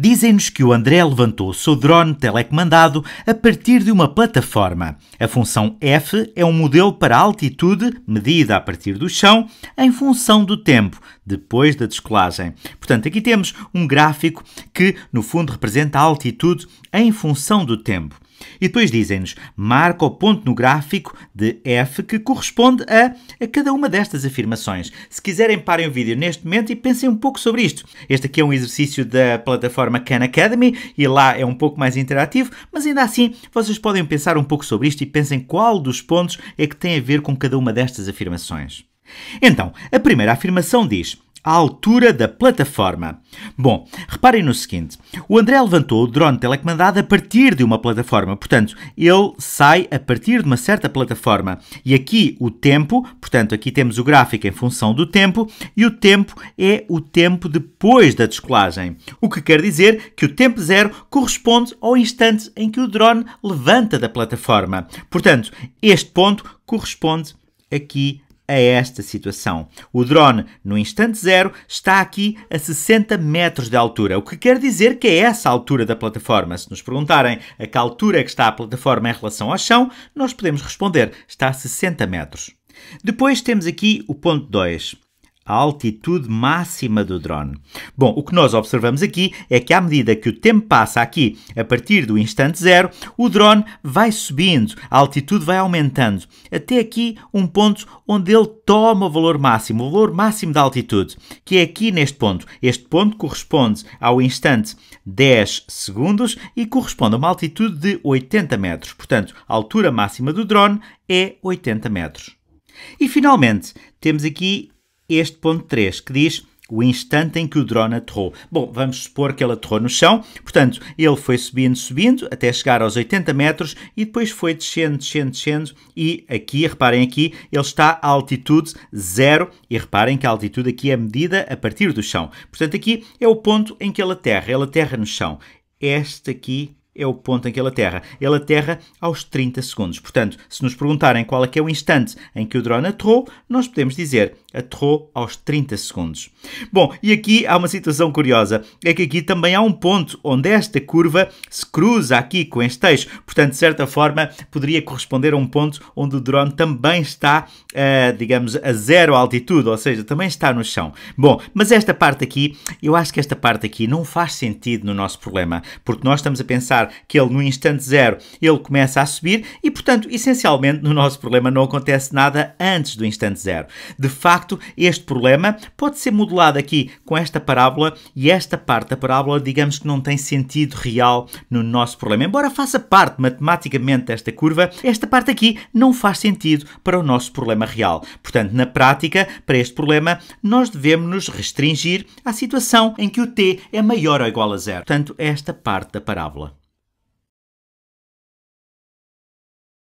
Dizem-nos que o André levantou o seu drone telecomandado a partir de uma plataforma. A função F é um modelo para altitude, medida a partir do chão, em função do tempo, depois da descolagem. Portanto, aqui temos um gráfico que, no fundo, representa a altitude em função do tempo. E depois dizem-nos: marca o ponto no gráfico de F que corresponde a, a cada uma destas afirmações. Se quiserem, parem o vídeo neste momento e pensem um pouco sobre isto. Este aqui é um exercício da plataforma Khan Academy e lá é um pouco mais interativo, mas ainda assim vocês podem pensar um pouco sobre isto e pensem qual dos pontos é que tem a ver com cada uma destas afirmações. Então, a primeira afirmação diz: à altura da plataforma. Bom, reparem no seguinte: o André levantou o drone telecomandado a partir de uma plataforma, portanto, ele sai a partir de uma certa plataforma. E aqui o tempo, portanto, aqui temos o gráfico em função do tempo, e o tempo é o tempo depois da descolagem. O que quer dizer que o tempo zero corresponde ao instante em que o drone levanta da plataforma. Portanto, este ponto corresponde aqui a esta situação. O drone, no instante zero, está aqui a 60 metros de altura, o que quer dizer que é essa a altura da plataforma. Se nos perguntarem a que altura é que está a plataforma em relação ao chão, nós podemos responder: está a 60 metros. Depois temos aqui o ponto 2 a altitude máxima do drone. Bom, o que nós observamos aqui é que à medida que o tempo passa aqui, a partir do instante zero, o drone vai subindo, a altitude vai aumentando, até aqui um ponto onde ele toma o valor máximo, o valor máximo da altitude, que é aqui neste ponto. Este ponto corresponde ao instante 10 segundos e corresponde a uma altitude de 80 metros. Portanto, a altura máxima do drone é 80 metros. E finalmente, temos aqui este ponto 3, que diz o instante em que o drone aterrou. Bom, vamos supor que ele aterrou no chão, portanto, ele foi subindo, subindo, até chegar aos 80 metros e depois foi descendo, descendo, descendo. E aqui, reparem aqui, ele está a altitude zero. E reparem que a altitude aqui é medida a partir do chão. Portanto, aqui é o ponto em que ele aterra, ele aterra no chão. Este aqui é o ponto em que ele aterra. Ele aterra aos 30 segundos. Portanto, se nos perguntarem qual é que é o instante em que o drone aterrou, nós podemos dizer aterrou aos 30 segundos. Bom, e aqui há uma situação curiosa, é que aqui também há um ponto onde esta curva se cruza aqui com este eixo, portanto, de certa forma, poderia corresponder a um ponto onde o drone também está, uh, digamos, a zero altitude, ou seja, também está no chão. Bom, mas esta parte aqui, eu acho que esta parte aqui não faz sentido no nosso problema, porque nós estamos a pensar que ele no instante zero, ele começa a subir e, portanto, essencialmente no nosso problema não acontece nada antes do instante zero. De facto, facto, este problema pode ser modelado aqui com esta parábola e esta parte da parábola, digamos que não tem sentido real no nosso problema. Embora faça parte matematicamente desta curva, esta parte aqui não faz sentido para o nosso problema real. Portanto, na prática, para este problema, nós devemos nos restringir à situação em que o t é maior ou igual a zero. Portanto, esta parte da parábola.